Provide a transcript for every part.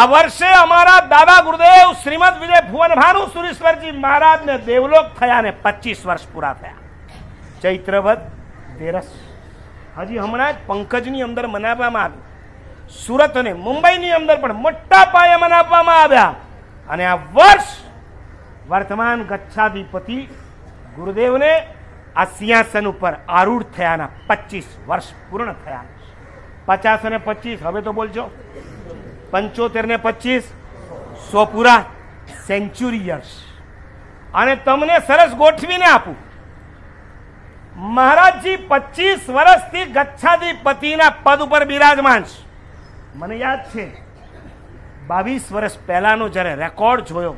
આ વર્ષે અમારા દાદા ગુરુદેવ શ્રીમદ વિજય ભુવનભાનુ સુરેશ્વરજી મહારાજને દેવલોક થયા ને પચીસ વર્ષ પૂરા થયા ચૈત્રવત દેરસ હજી હમણાં જ પંકજની અંદર મનાવવામાં આવ્યું સુરત અને મુંબઈની અંદર પણ મોટા પાયે મનાવવામાં આવ્યા અને આ વર્ષ વર્તમાન ગચ્છાધિપતિ ગુરુદેવને આ સિંહાસન ઉપર આરૂઢ થયાના પચીસ વર્ષ પૂર્ણ થયા પચાસ અને પચીસ હવે તો બોલજો પંચોતેર ને પચીસ સો સેન્ચુરિયર્સ અને તમને સરસ ગોઠવીને આપું મહારાજજી પચીસ વર્ષથી ગચ્છાધિપતિના પદ ઉપર બિરાજમાન છે મને યાદ છે બાવીસ વર્ષ પહેલાનો જ્યારે રેકોર્ડ જોયો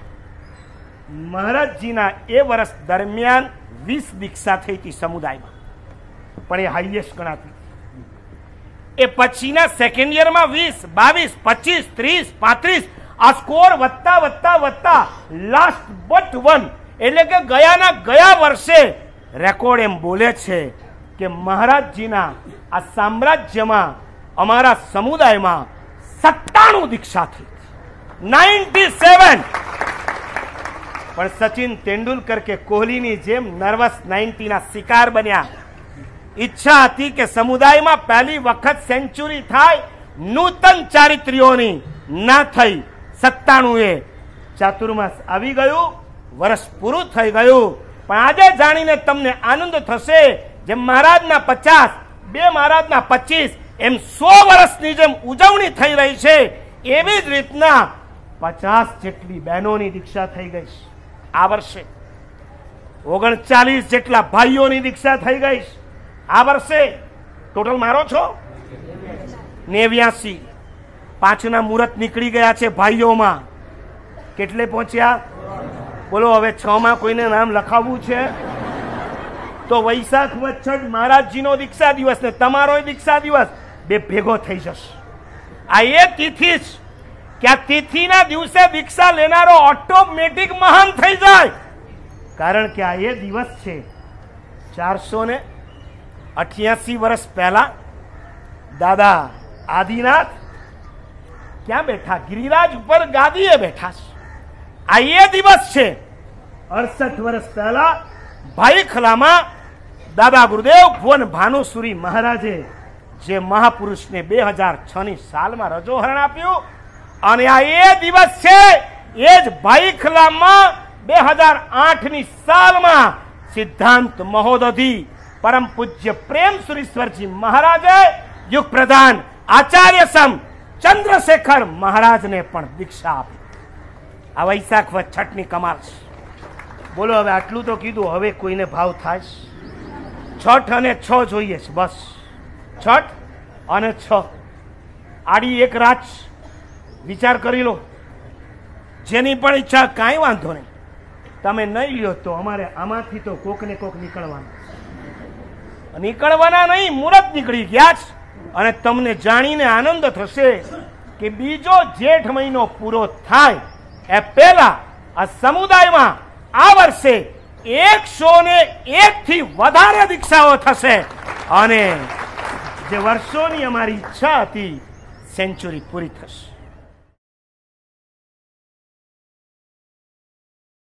મહારાજજીના એ વર્ષ દરમિયાન વીસ દીક્ષા થઈ હતી સમુદાયમાં પણ એ હાઈએસ્ટ ગણાતી એ પછીના સેકન્ડ યરમાં વીસ બાવીસ પચીસ ત્રીસ પાંત્રીસ આ સ્કોર વધતા વધતા વધતા લાસ્ટ બટ વન એટલે કે ગયાના ગયા વર્ષે રેકોર્ડ એમ બોલે છે કે મહારાજજીના આ સામ્રાજ્યમાં અમારા સમુદાયમાં સત્તાણું દીક્ષા થઈ નાઇન્ટી સેવન પણ સચિન તેંડુલકર કે કોહલીની જેમ નર્વસ નાઇન્ટીના શિકાર બન્યા ઈચ્છા હતી કે સમુદાયમાં પહેલી વખત સેન્ચુરી થાય નૂતન ચારિત્ર્યોની ના થઈ સત્તાણું એ ચાતુર્માસ આવી ગયું વર્ષ પૂરું થઈ ગયું પણ આજે જાણીને તમને આનંદ થશે જેમ મહારાજના પચાસ બે મહારાજના પચીસ એમ સો વર્ષની જેમ ઉજવણી થઈ રહી છે એવી જ રીતના પચાસ જેટલી બહેનોની દીક્ષા થઈ ગઈ આ વર્ષે ઓગણચાલીસ જેટલા ભાઈઓની દીક્ષા થઈ ગઈ આ વર્ષે ટોટલ મારો છો નેવ્યાસી પાંચના મુહૂર્ત નીકળી ગયા છે ભાઈઓમાં કેટલે પહોંચ્યા બોલો હવે છ માં કોઈને નામ લખાવવું છે તો વૈશાખ વચ્છદ મહારાજજીનો દીક્ષા દિવસ ને તમારો દીક્ષા દિવસ બે ભેગો થઈ જશે આ એ તિથિ જ કે આ તિથિના દિવસે દીક્ષા લેનારો ઓટોમેટિક મહાન થઈ જાય કારણ કે આ એ દિવસ છે ચારસો ને અઠ્યાસી વર્ષ પહેલાં દાદા આદિનાથ ક્યાં બેઠા ગિરિરાજ ઉપર ગાદીએ બેઠા છે આ એ દિવસ છે અડસઠ વર્ષ પહેલા ભાઈ ખલામાં દાદા ગુરુદેવ ભુવન ભાનુસુરી મહારાજે જે મહાપુરુષને બે હજાર છની સાલમાં રજોહરણ આપ્યું અને આ એ દિવસ છે એ જ ભાઈ ખલામાં બે હજાર આઠની સાલમાં સિદ્ધાંત મહોદધી પરમ પૂજ્ય પ્રેમ સુરેશ્વરજી મહારાજે યુગ પ્રધાન આચાર્ય સમ ચંદ્રશેખર મહારાજને પણ દીક્ષા આપી આ વૈશાખ વત છઠની કમાલ બોલો હવે આટલું તો કીધું હવે કોઈને ભાવ થાય છઠ અને છ જોઈએ છે બસ છઠ અને છ આડી એક રાત વિચાર કરી લો જેની પણ ઈચ્છા કાંઈ વાંધો નહીં તમે નહીં લ્યો તો અમારે આમાંથી તો કોકને કોક નીકળવાનું નીકળવાના નહીં મુરત નીકળી ગયા જ અને તમને જાણીને આનંદ થશે કે બીજો જેઠ મહિનો પૂરો થાય એ પહેલા આ સમુદાયમાં આ વર્ષે એકસો ને એક થી વધારે દીક્ષાઓ થશે અને જે વર્ષોની અમારી ઈચ્છા હતી સેન્ચુરી પૂરી થશે